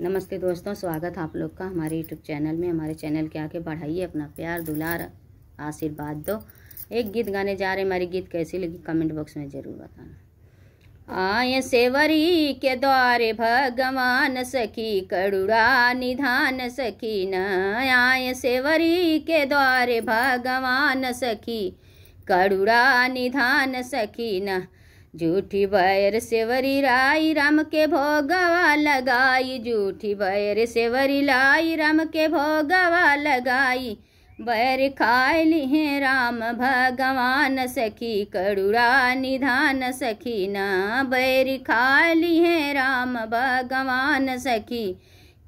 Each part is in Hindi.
नमस्ते दोस्तों स्वागत आप लोग का हमारे यूट्यूब चैनल में हमारे चैनल के आगे बढ़ाइए अपना प्यार दुलार आशीर्वाद दो एक गीत गाने जा रहे हमारी गीत कैसी लगी कमेंट बॉक्स में ज़रूर बताना आय सेवरी के द्वारे भगवान सखी करुड़ा निधान सखी न आय सेवरी के द्वारे भगवान सखी करुड़ा निधान सखी न झूठी भैर सेवरी राई राम के भोगवा लगाई झूठी भैर सेवरी लाई राम के भोगवा लगाई बैर खाए लिहे राम भगवान सखी करुणा निधान सखी न बैर खाए लिहे राम भगवान सखी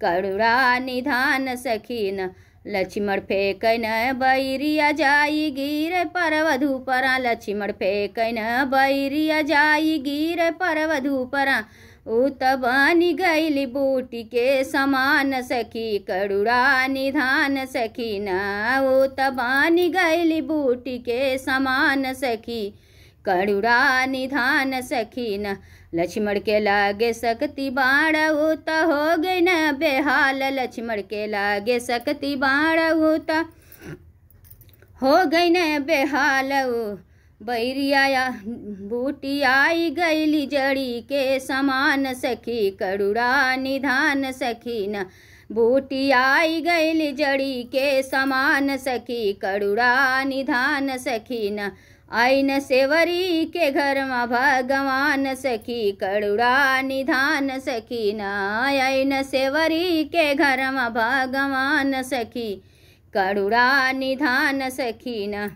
करुणा निधान सखी न लक्ष्मण न बैरिया जाई गिर परवधु पर लक्ष्मण न बैरिया जाई गिर परवधु पर उत बनी गैली बूटी के समान सखी करुड़ा निधान सखी न उत बनी गैली बूटी के समान सखी करुड़ा निधान सखीन लक्ष्मण के लागे शक्ति बाण उत हो गई न बेहाल लक्ष्मण के लागे शक्ति बाण उत हो गई न बेहाल बैरिया बूटी आई गैली जड़ी के समान सखी करुड़ा निधान सखीन बूटी आई गैली जड़ी के समान सखी करुड़ा निधान न आई न सेवरी के घर में भगवान सखी करुड़ा निधान सखी आई न सेवरी के घर में भगवान सखी करुड़ा निधान सखी न